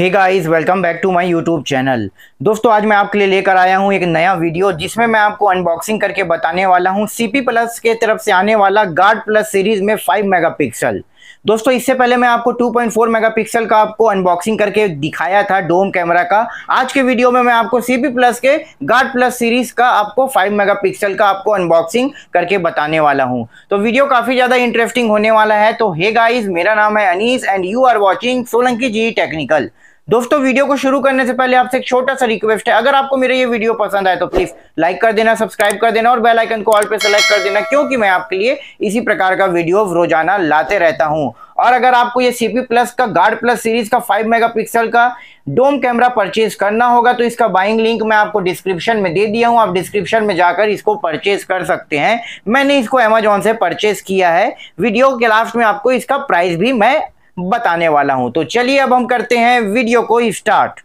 hey guys welcome back to my YouTube channel दोस्तों आज मैं आपके लिए लेकर आया हूं एक नया वीडियो जिसमें मैं आपको अनबॉक्सिंग करके बताने वाला हूं सीपी प्लस के तरफ से आने वाला गार्ड प्लस सीरीज में 5 मेगापिक्सल दोस्तों इससे पहले मैं आपको 2.4 मेगापिक्सल का आपको अनबॉक्सिंग करके दिखाया था डोम कैमरा का आज के वीडियो में मैं आपको सीपी प्लस के गार्ड प्लस सीरीज का आपको 5 मेगापिक्सल का आपको अनबॉक्सिंग करके बताने वाला हूं तो वीडियो काफ़ी ज़्यादा इंटरेस्टिंग होने वाला है तो हे गाइज मेरा नाम है Anees and you are watching Solanki ji technical दोस्तों वीडियो को शुरू करने से पहले आपसे एक छोटा सा रिक्वेस्ट है अगर आपको मेरा ये वीडियो पसंद आए तो प्लीज लाइक कर देना सब्सक्राइब कर देना और बेल आइकन को ऑल पे सेलेक्ट कर देना क्योंकि मैं आपके लिए इसी प्रकार का वीडियो रोजाना लाते रहता हूं और अगर आपको ये सीपी प्लस का गार्ड प्लस सीरीज का मेगा पिक्सल का डोम कैमरा परचेज करना होगा तो इसका बाइंग लिंक मैं आपको डिस्क्रिप्शन में दे दिया हूं आप डिस्क्रिप्शन में जाकर इसको परचेज कर सकते हैं मैंने इसको अमेजोन से परचेज किया है वीडियो के लास्ट में आपको इसका प्राइस भी मैं बताने वाला हूं तो चलिए अब हम करते हैं वीडियो को स्टार्ट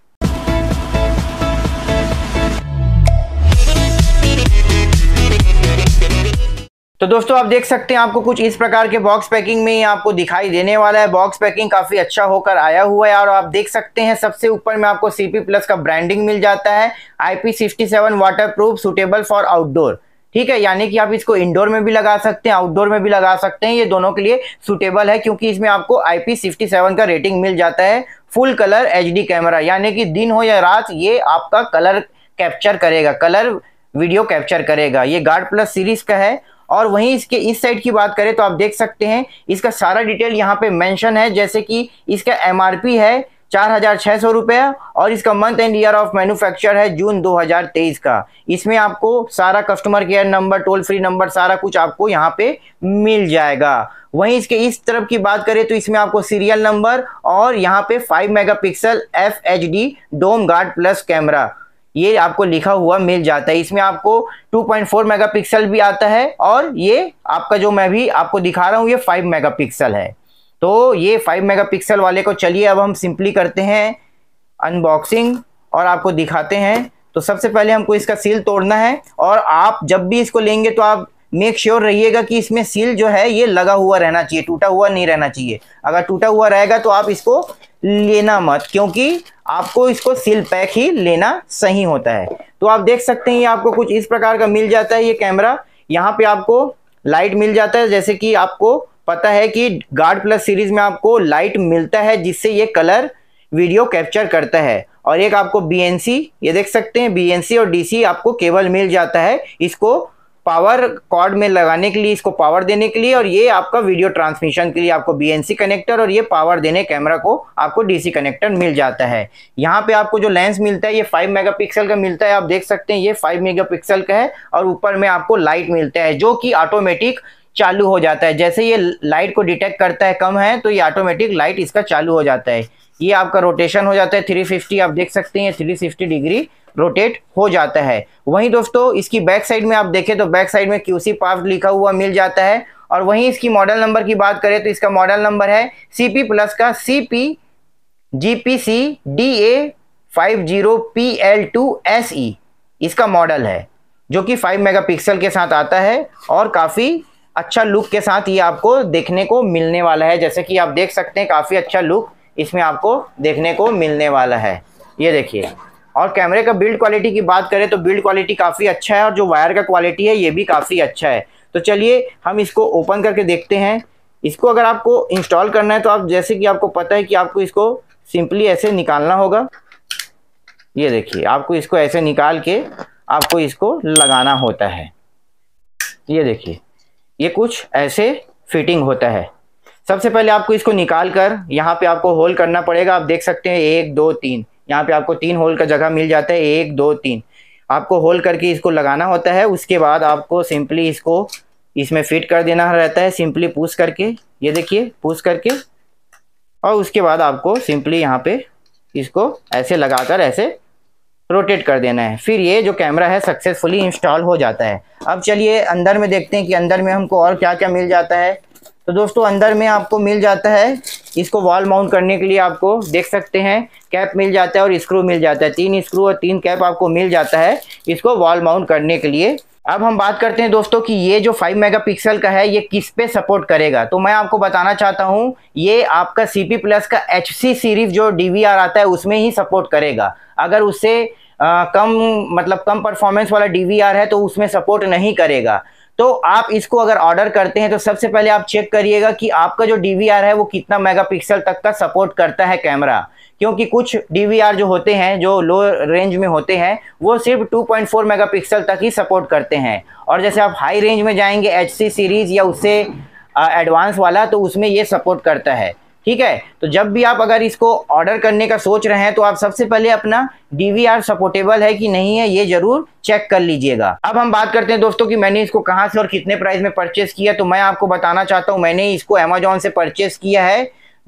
तो दोस्तों आप देख सकते हैं आपको कुछ इस प्रकार के बॉक्स पैकिंग में आपको दिखाई देने वाला है बॉक्स पैकिंग काफ़ी अच्छा होकर आया हुआ है और आप देख सकते हैं सबसे ऊपर में आपको सीपी प्लस का ब्रांडिंग मिल जाता है IP sixty seven waterproof suitable for outdoor ठीक है यानी कि आप इसको इंडोर में भी लगा सकते हैं आउटडोर में भी लगा सकते हैं ये दोनों के लिए सुटेबल है क्योंकि इसमें आपको आईपी सिक्सटी सेवन का रेटिंग मिल जाता है फुल कलर एच कैमरा यानी कि दिन हो या रात ये आपका कलर कैप्चर करेगा कलर वीडियो कैप्चर करेगा ये गार्ड प्लस सीरीज का है और वहीं इसके इस साइड की बात करें तो आप देख सकते हैं इसका सारा डिटेल यहाँ पे मैंशन है जैसे कि इसका एम है चार हज़ार छह सौ रुपए और इसका month and year of manufacture है जून 2023 का इसमें आपको सारा customer care number toll free number सारा कुछ आपको यहाँ पे मिल जाएगा वहीं इसके इस तरफ की बात करें तो इसमें आपको सीरियल नंबर और यहाँ पे 5 megapixel F H D dome guard plus camera ये आपको लिखा हुआ मिल जाता है इसमें आपको 2.4 मेगापिक्सल भी आता है और ये आपका जो मैं भी आपको दिखा रहा हूँ ये 5 मेगापिक्सल है तो ये 5 मेगापिक्सल वाले को चलिए अब हम सिंपली करते हैं अनबॉक्सिंग और आपको दिखाते हैं तो सबसे पहले हमको इसका सील तोड़ना है और आप जब भी इसको लेंगे तो आप मेक श्योर रहिएगा कि इसमें सील जो है ये लगा हुआ रहना चाहिए टूटा हुआ नहीं रहना चाहिए अगर टूटा हुआ रहेगा तो आप इसको लेना मत क्योंकि आपको इसको सील पैक ही लेना सही होता है तो आप देख सकते हैं ये आपको कुछ इस प्रकार का मिल जाता है ये कैमरा यहाँ पे आपको लाइट मिल जाता है जैसे कि आपको पता है कि गार्ड प्लस सीरीज में आपको लाइट मिलता है जिससे ये कलर वीडियो कैप्चर करता है और एक आपको बी ये देख सकते हैं बी और डी आपको केबल मिल जाता है इसको पावर कॉर्ड में लगाने के लिए इसको पावर देने के लिए और ये आपका वीडियो ट्रांसमिशन के लिए आपको बी कनेक्टर और ये पावर देने कैमरा को आपको डीसी कनेक्टर मिल जाता है यहाँ पे आपको जो लेंस मिलता है ये 5 मेगापिक्सल का मिलता है आप देख सकते हैं ये 5 मेगापिक्सल का है और ऊपर में आपको लाइट मिलता है जो कि ऑटोमेटिक चालू हो जाता है जैसे ये लाइट को डिटेक्ट करता है कम है तो ये ऑटोमेटिक लाइट इसका चालू हो जाता है ये आपका रोटेशन हो जाता है 350 आप देख सकते हैं 360 डिग्री रोटेट हो जाता है वहीं दोस्तों इसकी बैक साइड में आप देखें तो बैक साइड में क्यूसी पाफ लिखा हुआ मिल जाता है और वहीं इसकी मॉडल नंबर की बात करें तो इसका मॉडल नंबर है सी पी प्लस का C P G P C D A five zero P L two S E इसका मॉडल है जो कि 5 मेगापिक्सल के साथ आता है और काफ़ी अच्छा लुक के साथ ये आपको देखने को मिलने वाला है जैसे कि आप देख सकते हैं काफ़ी अच्छा लुक इसमें आपको देखने को मिलने वाला है ये देखिए और कैमरे का बिल्ड क्वालिटी की बात करें तो बिल्ड क्वालिटी काफ़ी अच्छा है और जो वायर का क्वालिटी है ये भी काफ़ी अच्छा है तो चलिए हम इसको ओपन करके देखते हैं इसको अगर आपको इंस्टॉल करना है तो आप जैसे कि आपको पता है कि आपको इसको सिंपली ऐसे निकालना होगा ये देखिए आपको इसको ऐसे निकाल के आपको इसको लगाना होता है ये देखिए ये कुछ ऐसे फिटिंग होता है सबसे पहले आपको इसको निकाल कर यहाँ पे आपको होल करना पड़ेगा आप देख सकते हैं एक दो तीन यहाँ पे आपको तीन होल का जगह मिल जाता है एक दो तीन आपको होल करके इसको लगाना होता है उसके बाद आपको सिंपली इसको इसमें फिट कर देना रहता है सिंपली पूछ करके ये देखिए पूछ करके और उसके बाद आपको सिंपली यहाँ पे इसको ऐसे लगाकर ऐसे रोटेट कर देना है फिर ये जो कैमरा है सक्सेसफुली इंस्टॉल हो जाता है अब चलिए अंदर में देखते हैं कि अंदर में हमको और क्या क्या मिल जाता है तो दोस्तों अंदर में आपको मिल जाता है इसको वॉल माउंट करने के लिए आपको देख सकते हैं कैप मिल जाता है और स्क्रू मिल जाता है तीन स्क्रू और तीन कैप आपको मिल जाता है इसको वॉल माउंट करने के लिए अब हम बात करते हैं दोस्तों कि ये जो 5 मेगापिक्सल का है ये किस पे सपोर्ट करेगा तो मैं आपको बताना चाहता हूँ ये आपका सी पी प्लस का एच सी सीरीज जो डी वी आर आता है उसमें ही सपोर्ट करेगा अगर उससे आ, कम मतलब कम परफॉर्मेंस वाला डी वी आर है तो उसमें सपोर्ट नहीं करेगा तो आप इसको अगर ऑर्डर करते हैं तो सबसे पहले आप चेक करिएगा कि आपका जो डी है वो कितना मेगापिक्सल तक का सपोर्ट करता है कैमरा क्योंकि कुछ डी जो होते हैं जो लो रेंज में होते हैं वो सिर्फ 2.4 मेगापिक्सल तक ही सपोर्ट करते हैं और जैसे आप हाई रेंज में जाएंगे एच सीरीज़ या उससे एडवांस वाला तो उसमें ये सपोर्ट करता है ठीक है तो जब भी आप अगर इसको ऑर्डर करने का सोच रहे हैं तो आप सबसे पहले अपना डीवीआर सपोर्टेबल है कि नहीं है ये जरूर चेक कर लीजिएगा अब हम बात करते हैं दोस्तों कि मैंने इसको कहाँ से और कितने प्राइस में परचेस किया तो मैं आपको बताना चाहता हूं मैंने इसको अमेजोन से परचेस किया है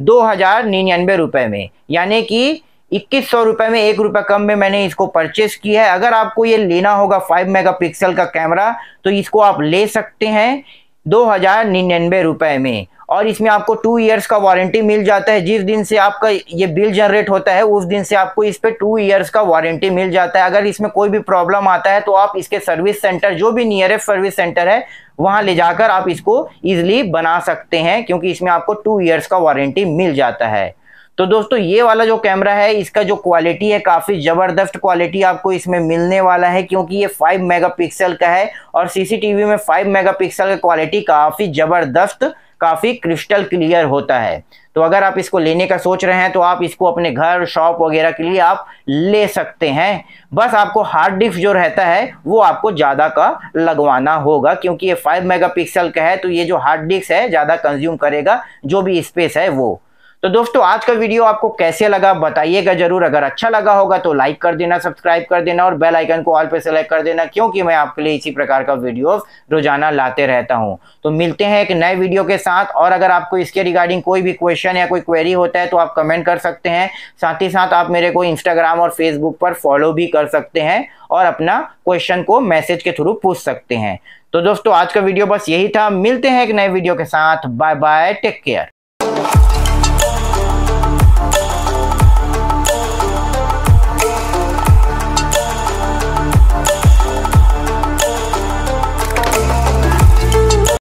दो हजार निन्यानवे रुपए में यानी कि इक्कीस सौ रुपये में एक रुपए कम में मैंने इसको परचेस किया है अगर आपको ये लेना होगा फाइव मेगापिक्सल का कैमरा तो इसको आप ले सकते हैं दो हज़ार निन्यानवे रुपए में और इसमें आपको टू इयर्स का वारंटी मिल जाता है जिस दिन से आपका ये बिल जनरेट होता है उस दिन से आपको इस पर टू इयर्स का वारंटी मिल जाता है अगर इसमें कोई भी प्रॉब्लम आता है तो आप इसके सर्विस सेंटर जो भी नियरेस्ट सर्विस सेंटर है वहां ले जाकर आप इसको इजिली बना सकते हैं क्योंकि इसमें आपको टू ईयर्स का वारंटी मिल जाता है तो दोस्तों ये वाला जो कैमरा है इसका जो क्वालिटी है काफ़ी ज़बरदस्त क्वालिटी आपको इसमें मिलने वाला है क्योंकि ये 5 मेगापिक्सल का है और सीसीटीवी में 5 मेगापिक्सल का क्वालिटी काफ़ी ज़बरदस्त काफ़ी क्रिस्टल क्लियर होता है तो अगर आप इसको लेने का सोच रहे हैं तो आप इसको अपने घर शॉप वगैरह के लिए आप ले सकते हैं बस आपको हार्ड डिस्क जो रहता है वो आपको ज़्यादा का लगवाना होगा क्योंकि ये 5 मेगापिक्सल का है तो ये जो हार्ड डिस्क है ज़्यादा कंज्यूम करेगा जो भी स्पेस है वो तो दोस्तों आज का वीडियो आपको कैसे लगा बताइएगा जरूर अगर अच्छा लगा होगा तो लाइक कर देना सब्सक्राइब कर देना और बेल आइकन को ऑल पे सेलेक्ट कर देना क्योंकि मैं आपके लिए इसी प्रकार का वीडियो रोजाना लाते रहता हूं तो मिलते हैं एक नए वीडियो के साथ और अगर आपको इसके रिगार्डिंग कोई भी क्वेश्चन या कोई क्वेरी होता है तो आप कमेंट कर सकते हैं साथ ही साथ आप मेरे को इंस्टाग्राम और फेसबुक पर फॉलो भी कर सकते हैं और अपना क्वेश्चन को मैसेज के थ्रू पूछ सकते हैं तो दोस्तों आज का वीडियो बस यही था मिलते हैं एक नए वीडियो के साथ बाय बाय टेक केयर